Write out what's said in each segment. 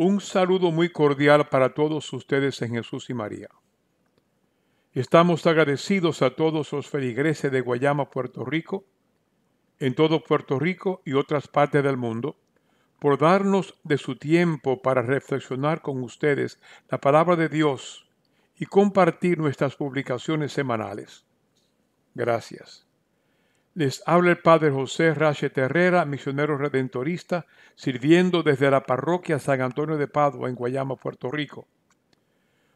Un saludo muy cordial para todos ustedes en Jesús y María. Estamos agradecidos a todos los feligreses de Guayama, Puerto Rico, en todo Puerto Rico y otras partes del mundo, por darnos de su tiempo para reflexionar con ustedes la palabra de Dios y compartir nuestras publicaciones semanales. Gracias. Les habla el Padre José Rache Terrera, misionero redentorista, sirviendo desde la parroquia San Antonio de Padua en Guayama, Puerto Rico.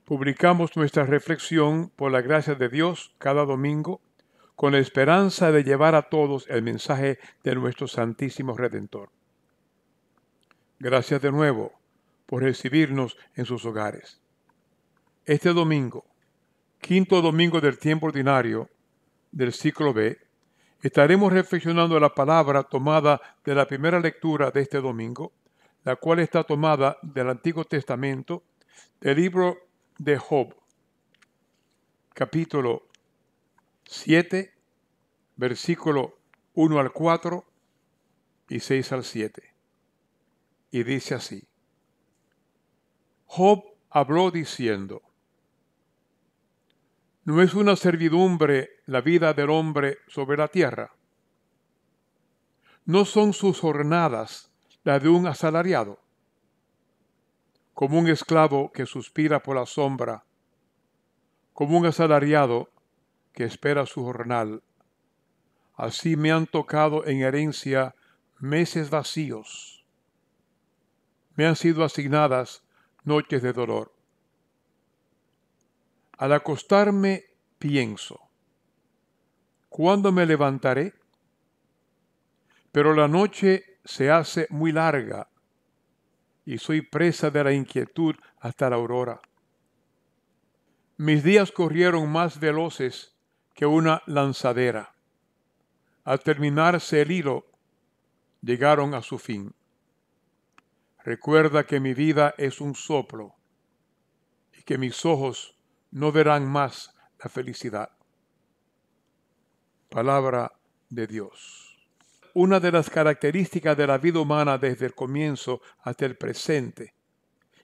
Publicamos nuestra reflexión por la gracia de Dios cada domingo con la esperanza de llevar a todos el mensaje de nuestro Santísimo Redentor. Gracias de nuevo por recibirnos en sus hogares. Este domingo, quinto domingo del tiempo ordinario del ciclo B, estaremos reflexionando la palabra tomada de la primera lectura de este domingo, la cual está tomada del Antiguo Testamento, del libro de Job, capítulo 7, versículo 1 al 4 y 6 al 7. Y dice así, Job habló diciendo, ¿No es una servidumbre la vida del hombre sobre la tierra? ¿No son sus jornadas la de un asalariado? Como un esclavo que suspira por la sombra, como un asalariado que espera su jornal. Así me han tocado en herencia meses vacíos. Me han sido asignadas noches de dolor. Al acostarme pienso, ¿cuándo me levantaré? Pero la noche se hace muy larga y soy presa de la inquietud hasta la aurora. Mis días corrieron más veloces que una lanzadera. Al terminarse el hilo, llegaron a su fin. Recuerda que mi vida es un soplo y que mis ojos no verán más la felicidad. Palabra de Dios. Una de las características de la vida humana desde el comienzo hasta el presente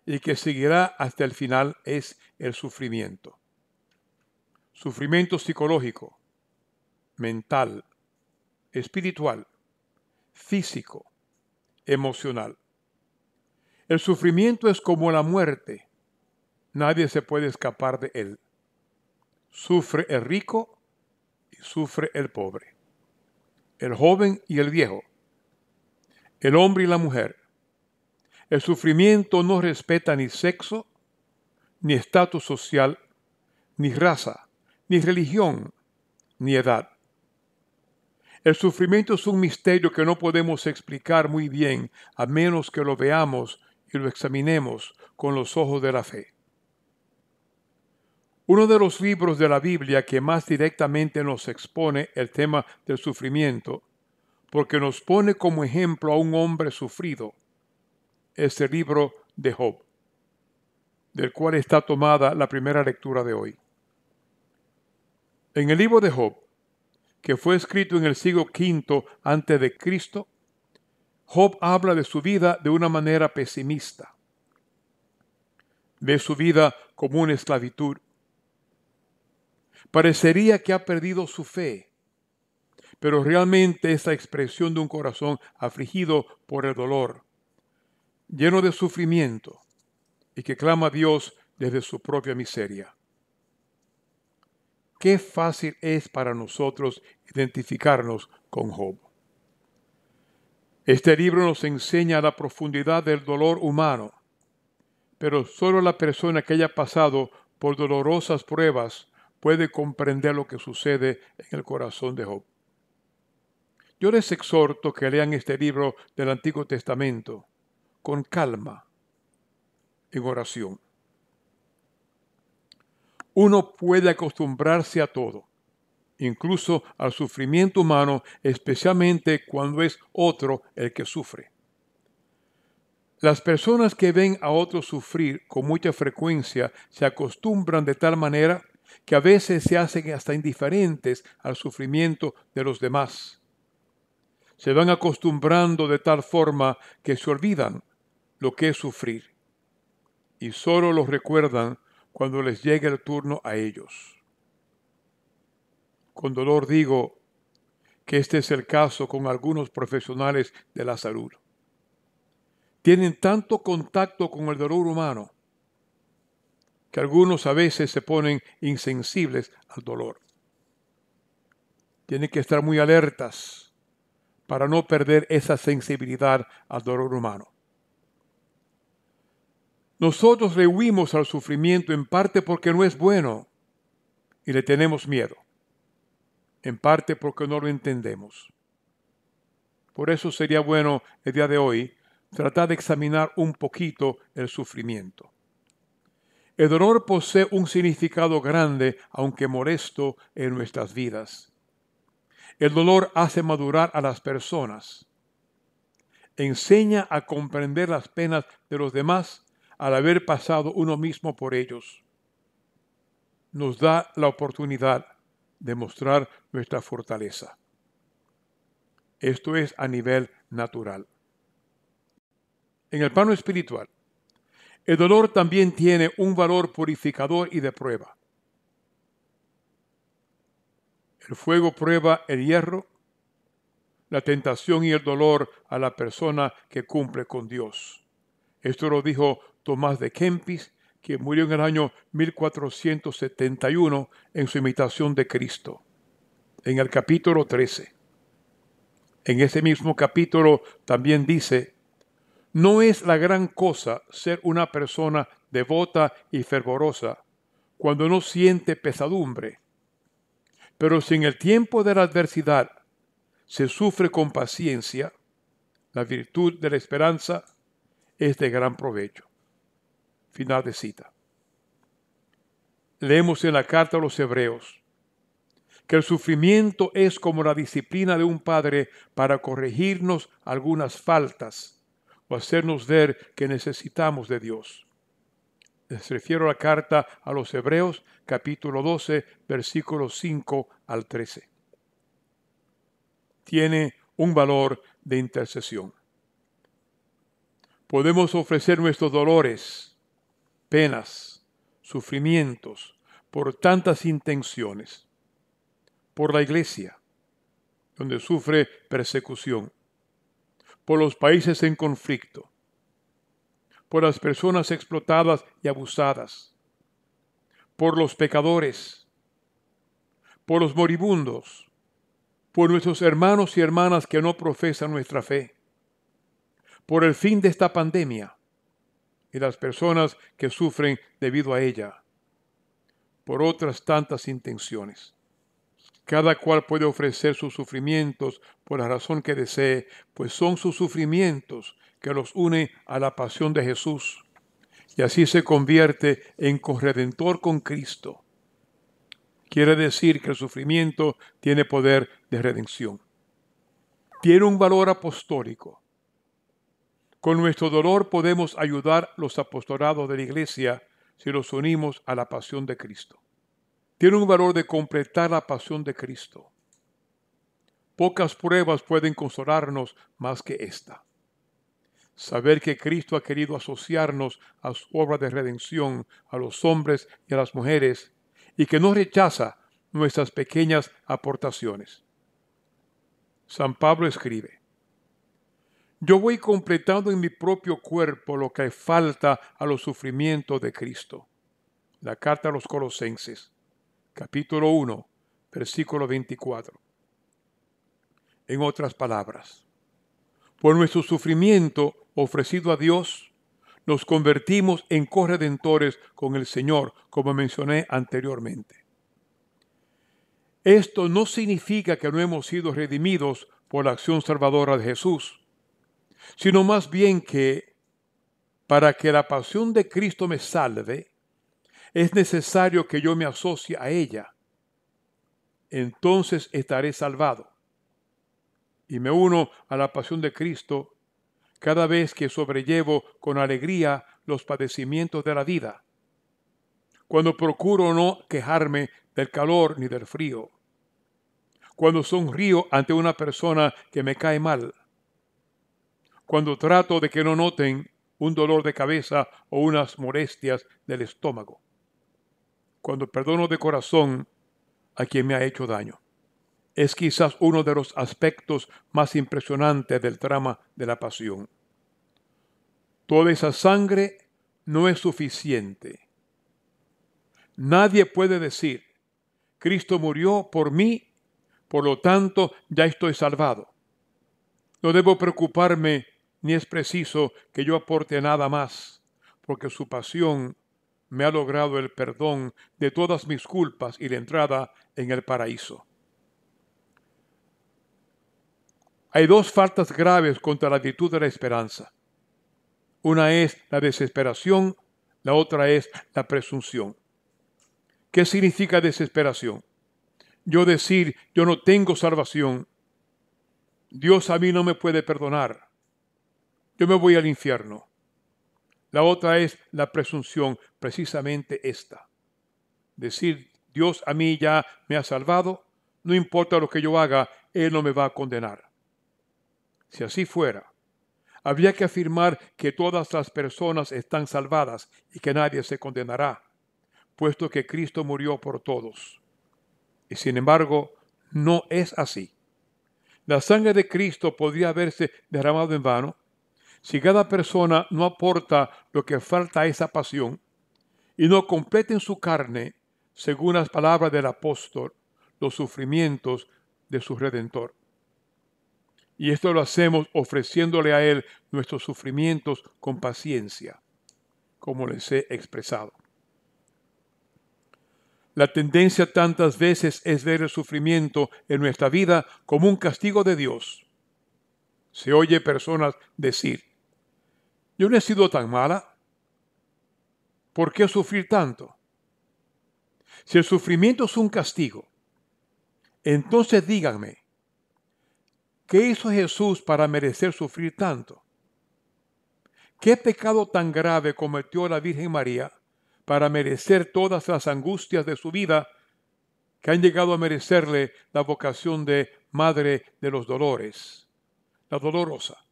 y que seguirá hasta el final es el sufrimiento. Sufrimiento psicológico, mental, espiritual, físico, emocional. El sufrimiento es como la muerte, Nadie se puede escapar de él. Sufre el rico y sufre el pobre. El joven y el viejo. El hombre y la mujer. El sufrimiento no respeta ni sexo, ni estatus social, ni raza, ni religión, ni edad. El sufrimiento es un misterio que no podemos explicar muy bien a menos que lo veamos y lo examinemos con los ojos de la fe. Uno de los libros de la Biblia que más directamente nos expone el tema del sufrimiento, porque nos pone como ejemplo a un hombre sufrido, es el libro de Job, del cual está tomada la primera lectura de hoy. En el libro de Job, que fue escrito en el siglo V antes de Cristo, Job habla de su vida de una manera pesimista. de su vida como una esclavitud, Parecería que ha perdido su fe, pero realmente es la expresión de un corazón afligido por el dolor, lleno de sufrimiento y que clama a Dios desde su propia miseria. Qué fácil es para nosotros identificarnos con Job. Este libro nos enseña la profundidad del dolor humano, pero solo la persona que haya pasado por dolorosas pruebas puede comprender lo que sucede en el corazón de Job. Yo les exhorto que lean este libro del Antiguo Testamento con calma, en oración. Uno puede acostumbrarse a todo, incluso al sufrimiento humano, especialmente cuando es otro el que sufre. Las personas que ven a otros sufrir con mucha frecuencia se acostumbran de tal manera que a veces se hacen hasta indiferentes al sufrimiento de los demás. Se van acostumbrando de tal forma que se olvidan lo que es sufrir y solo los recuerdan cuando les llega el turno a ellos. Con dolor digo que este es el caso con algunos profesionales de la salud. Tienen tanto contacto con el dolor humano algunos a veces se ponen insensibles al dolor. Tienen que estar muy alertas para no perder esa sensibilidad al dolor humano. Nosotros le huimos al sufrimiento en parte porque no es bueno y le tenemos miedo, en parte porque no lo entendemos. Por eso sería bueno el día de hoy tratar de examinar un poquito el sufrimiento. El dolor posee un significado grande, aunque molesto, en nuestras vidas. El dolor hace madurar a las personas. Enseña a comprender las penas de los demás al haber pasado uno mismo por ellos. Nos da la oportunidad de mostrar nuestra fortaleza. Esto es a nivel natural. En el plano espiritual, el dolor también tiene un valor purificador y de prueba. El fuego prueba el hierro, la tentación y el dolor a la persona que cumple con Dios. Esto lo dijo Tomás de Kempis, que murió en el año 1471 en su imitación de Cristo, en el capítulo 13. En ese mismo capítulo también dice, no es la gran cosa ser una persona devota y fervorosa cuando no siente pesadumbre. Pero si en el tiempo de la adversidad se sufre con paciencia, la virtud de la esperanza es de gran provecho. Final de cita. Leemos en la carta a los hebreos que el sufrimiento es como la disciplina de un padre para corregirnos algunas faltas o hacernos ver que necesitamos de Dios. Les refiero a la carta a los Hebreos capítulo 12 versículos 5 al 13. Tiene un valor de intercesión. Podemos ofrecer nuestros dolores, penas, sufrimientos por tantas intenciones, por la iglesia, donde sufre persecución, por los países en conflicto, por las personas explotadas y abusadas, por los pecadores, por los moribundos, por nuestros hermanos y hermanas que no profesan nuestra fe, por el fin de esta pandemia y las personas que sufren debido a ella, por otras tantas intenciones. Cada cual puede ofrecer sus sufrimientos por la razón que desee, pues son sus sufrimientos que los une a la pasión de Jesús. Y así se convierte en corredentor con Cristo. Quiere decir que el sufrimiento tiene poder de redención. Tiene un valor apostólico. Con nuestro dolor podemos ayudar los apostolados de la iglesia si los unimos a la pasión de Cristo tiene un valor de completar la pasión de Cristo. Pocas pruebas pueden consolarnos más que esta. Saber que Cristo ha querido asociarnos a su obra de redención, a los hombres y a las mujeres, y que no rechaza nuestras pequeñas aportaciones. San Pablo escribe, Yo voy completando en mi propio cuerpo lo que falta a los sufrimientos de Cristo. La carta a los colosenses capítulo 1, versículo 24. En otras palabras, por nuestro sufrimiento ofrecido a Dios, nos convertimos en corredentores con el Señor, como mencioné anteriormente. Esto no significa que no hemos sido redimidos por la acción salvadora de Jesús, sino más bien que para que la pasión de Cristo me salve, es necesario que yo me asocie a ella. Entonces estaré salvado. Y me uno a la pasión de Cristo cada vez que sobrellevo con alegría los padecimientos de la vida, cuando procuro no quejarme del calor ni del frío, cuando sonrío ante una persona que me cae mal, cuando trato de que no noten un dolor de cabeza o unas molestias del estómago cuando perdono de corazón a quien me ha hecho daño. Es quizás uno de los aspectos más impresionantes del drama de la pasión. Toda esa sangre no es suficiente. Nadie puede decir, Cristo murió por mí, por lo tanto ya estoy salvado. No debo preocuparme ni es preciso que yo aporte nada más, porque su pasión me ha logrado el perdón de todas mis culpas y la entrada en el paraíso. Hay dos faltas graves contra la actitud de la esperanza. Una es la desesperación, la otra es la presunción. ¿Qué significa desesperación? Yo decir, yo no tengo salvación. Dios a mí no me puede perdonar. Yo me voy al infierno. La otra es la presunción, precisamente esta. Decir, Dios a mí ya me ha salvado, no importa lo que yo haga, Él no me va a condenar. Si así fuera, habría que afirmar que todas las personas están salvadas y que nadie se condenará, puesto que Cristo murió por todos. Y sin embargo, no es así. La sangre de Cristo podría haberse derramado en vano, si cada persona no aporta lo que falta a esa pasión y no completa en su carne, según las palabras del apóstol, los sufrimientos de su redentor. Y esto lo hacemos ofreciéndole a Él nuestros sufrimientos con paciencia, como les he expresado. La tendencia tantas veces es ver el sufrimiento en nuestra vida como un castigo de Dios. Se oye personas decir, yo no he sido tan mala. ¿Por qué sufrir tanto? Si el sufrimiento es un castigo, entonces díganme, ¿qué hizo Jesús para merecer sufrir tanto? ¿Qué pecado tan grave cometió la Virgen María para merecer todas las angustias de su vida que han llegado a merecerle la vocación de Madre de los Dolores, la Dolorosa?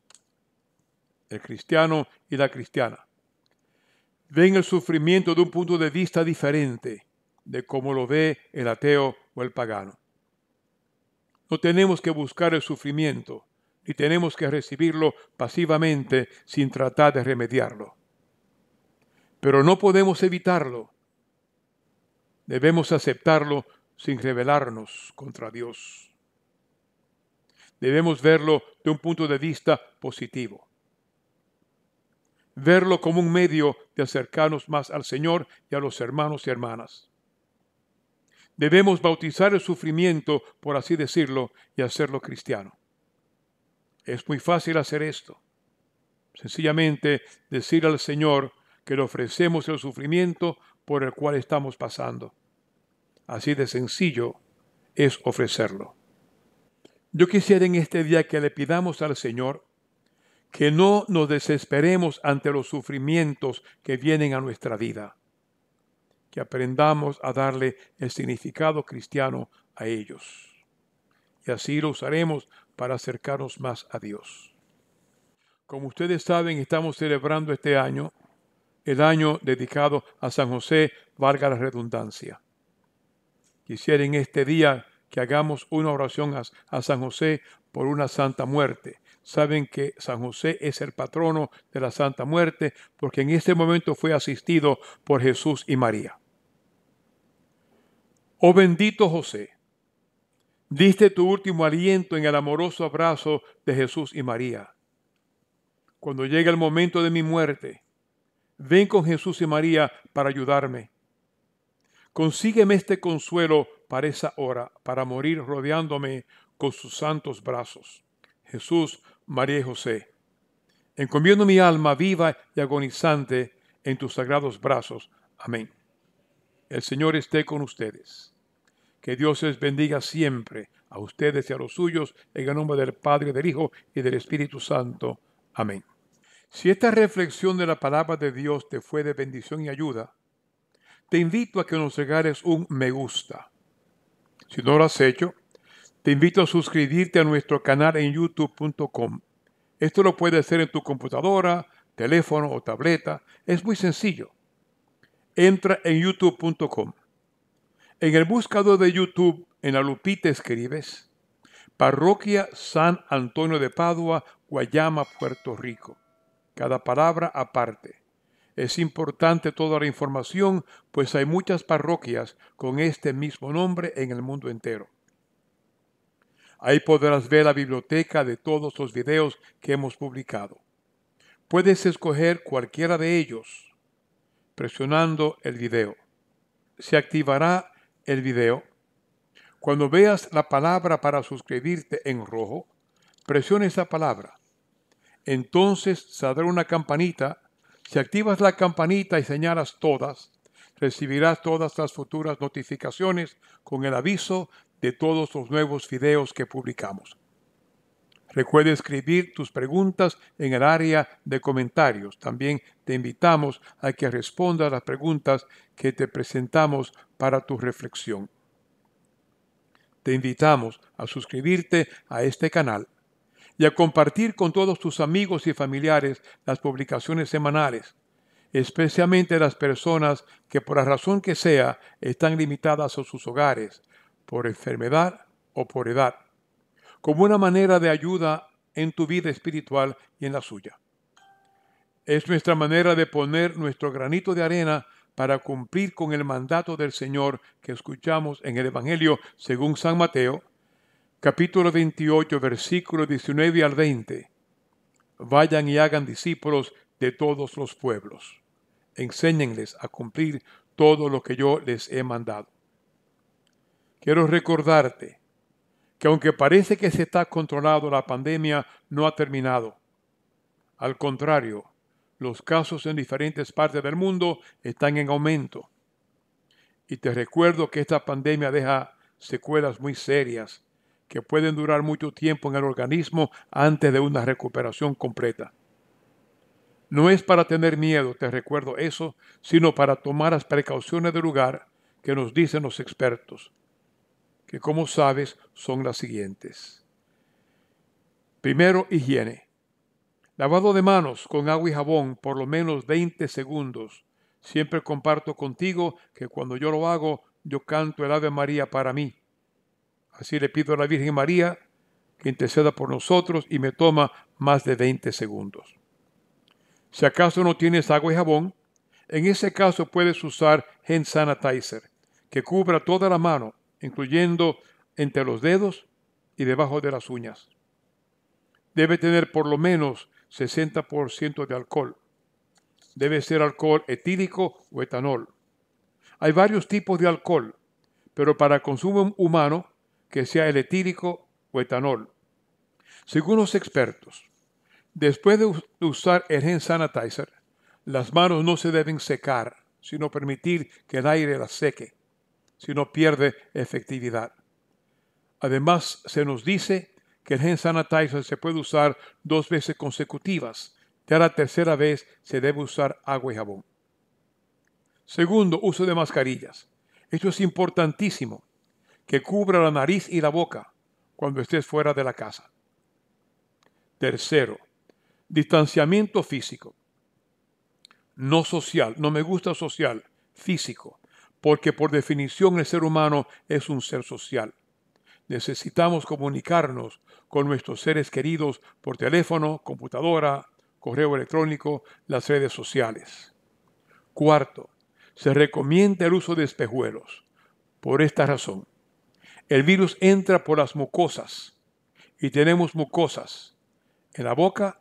el cristiano y la cristiana. Ven el sufrimiento de un punto de vista diferente de cómo lo ve el ateo o el pagano. No tenemos que buscar el sufrimiento, ni tenemos que recibirlo pasivamente sin tratar de remediarlo. Pero no podemos evitarlo. Debemos aceptarlo sin rebelarnos contra Dios. Debemos verlo de un punto de vista positivo verlo como un medio de acercarnos más al Señor y a los hermanos y hermanas. Debemos bautizar el sufrimiento, por así decirlo, y hacerlo cristiano. Es muy fácil hacer esto. Sencillamente decir al Señor que le ofrecemos el sufrimiento por el cual estamos pasando. Así de sencillo es ofrecerlo. Yo quisiera en este día que le pidamos al Señor que no nos desesperemos ante los sufrimientos que vienen a nuestra vida, que aprendamos a darle el significado cristiano a ellos. Y así lo usaremos para acercarnos más a Dios. Como ustedes saben, estamos celebrando este año el año dedicado a San José, valga la redundancia. Quisiera en este día que hagamos una oración a, a San José por una santa muerte, saben que San José es el patrono de la Santa Muerte porque en este momento fue asistido por Jesús y María. Oh bendito José, diste tu último aliento en el amoroso abrazo de Jesús y María. Cuando llegue el momento de mi muerte, ven con Jesús y María para ayudarme. Consígueme este consuelo para esa hora, para morir rodeándome con sus santos brazos. Jesús, María José, encomiendo mi alma viva y agonizante en tus sagrados brazos. Amén. El Señor esté con ustedes. Que Dios les bendiga siempre a ustedes y a los suyos, en el nombre del Padre, del Hijo y del Espíritu Santo. Amén. Si esta reflexión de la palabra de Dios te fue de bendición y ayuda, te invito a que nos regales un me gusta. Si no lo has hecho, te invito a suscribirte a nuestro canal en youtube.com. Esto lo puedes hacer en tu computadora, teléfono o tableta. Es muy sencillo. Entra en youtube.com. En el buscador de YouTube, en la lupita escribes Parroquia San Antonio de Padua, Guayama, Puerto Rico. Cada palabra aparte. Es importante toda la información, pues hay muchas parroquias con este mismo nombre en el mundo entero. Ahí podrás ver la biblioteca de todos los videos que hemos publicado. Puedes escoger cualquiera de ellos presionando el video. Se activará el video. Cuando veas la palabra para suscribirte en rojo, presiona esa palabra. Entonces saldrá una campanita. Si activas la campanita y señalas todas, recibirás todas las futuras notificaciones con el aviso de todos los nuevos videos que publicamos. Recuerda escribir tus preguntas en el área de comentarios. También te invitamos a que respondas las preguntas que te presentamos para tu reflexión. Te invitamos a suscribirte a este canal y a compartir con todos tus amigos y familiares las publicaciones semanales, especialmente las personas que por la razón que sea están limitadas a sus hogares por enfermedad o por edad, como una manera de ayuda en tu vida espiritual y en la suya. Es nuestra manera de poner nuestro granito de arena para cumplir con el mandato del Señor que escuchamos en el Evangelio según San Mateo, capítulo 28, versículos 19 al 20. Vayan y hagan discípulos de todos los pueblos. Enséñenles a cumplir todo lo que yo les he mandado. Quiero recordarte que aunque parece que se está controlado, la pandemia no ha terminado. Al contrario, los casos en diferentes partes del mundo están en aumento. Y te recuerdo que esta pandemia deja secuelas muy serias que pueden durar mucho tiempo en el organismo antes de una recuperación completa. No es para tener miedo, te recuerdo eso, sino para tomar las precauciones de lugar que nos dicen los expertos que como sabes son las siguientes. Primero, higiene. Lavado de manos con agua y jabón por lo menos 20 segundos. Siempre comparto contigo que cuando yo lo hago, yo canto el Ave María para mí. Así le pido a la Virgen María que interceda por nosotros y me toma más de 20 segundos. Si acaso no tienes agua y jabón, en ese caso puedes usar hand sanitizer, que cubra toda la mano incluyendo entre los dedos y debajo de las uñas. Debe tener por lo menos 60% de alcohol. Debe ser alcohol etílico o etanol. Hay varios tipos de alcohol, pero para consumo humano que sea el etílico o etanol. Según los expertos, después de usar el hand sanitizer, las manos no se deben secar, sino permitir que el aire las seque si no pierde efectividad. Además, se nos dice que el gen sanitizer se puede usar dos veces consecutivas. Ya la tercera vez se debe usar agua y jabón. Segundo, uso de mascarillas. Esto es importantísimo, que cubra la nariz y la boca cuando estés fuera de la casa. Tercero, distanciamiento físico. No social, no me gusta social, físico porque por definición el ser humano es un ser social. Necesitamos comunicarnos con nuestros seres queridos por teléfono, computadora, correo electrónico, las redes sociales. Cuarto, se recomienda el uso de espejuelos. Por esta razón, el virus entra por las mucosas y tenemos mucosas en la boca,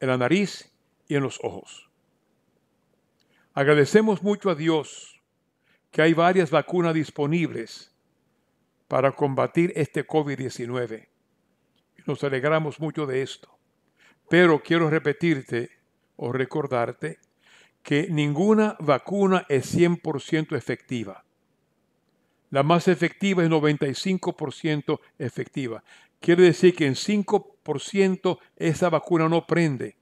en la nariz y en los ojos. Agradecemos mucho a Dios que hay varias vacunas disponibles para combatir este COVID-19. Nos alegramos mucho de esto. Pero quiero repetirte o recordarte que ninguna vacuna es 100% efectiva. La más efectiva es 95% efectiva. Quiere decir que en 5% esa vacuna no prende.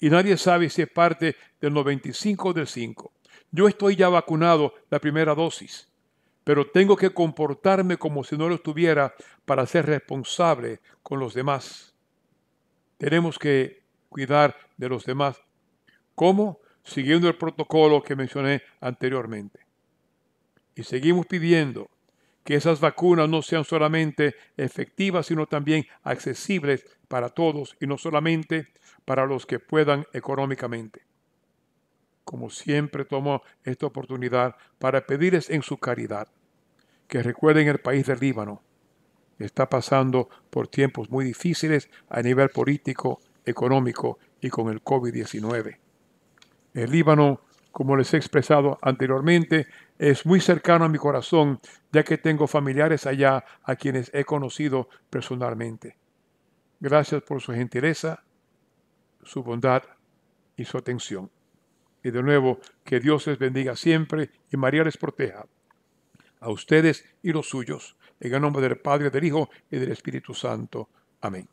Y nadie sabe si es parte del 95 o del 5. Yo estoy ya vacunado la primera dosis, pero tengo que comportarme como si no lo estuviera para ser responsable con los demás. Tenemos que cuidar de los demás. ¿Cómo? Siguiendo el protocolo que mencioné anteriormente. Y seguimos pidiendo que esas vacunas no sean solamente efectivas, sino también accesibles para todos y no solamente para los que puedan económicamente como siempre tomo esta oportunidad para pedirles en su caridad que recuerden el país del Líbano. Está pasando por tiempos muy difíciles a nivel político, económico y con el COVID-19. El Líbano, como les he expresado anteriormente, es muy cercano a mi corazón, ya que tengo familiares allá a quienes he conocido personalmente. Gracias por su gentileza, su bondad y su atención. Y de nuevo, que Dios les bendiga siempre y María les proteja a ustedes y los suyos. En el nombre del Padre, del Hijo y del Espíritu Santo. Amén.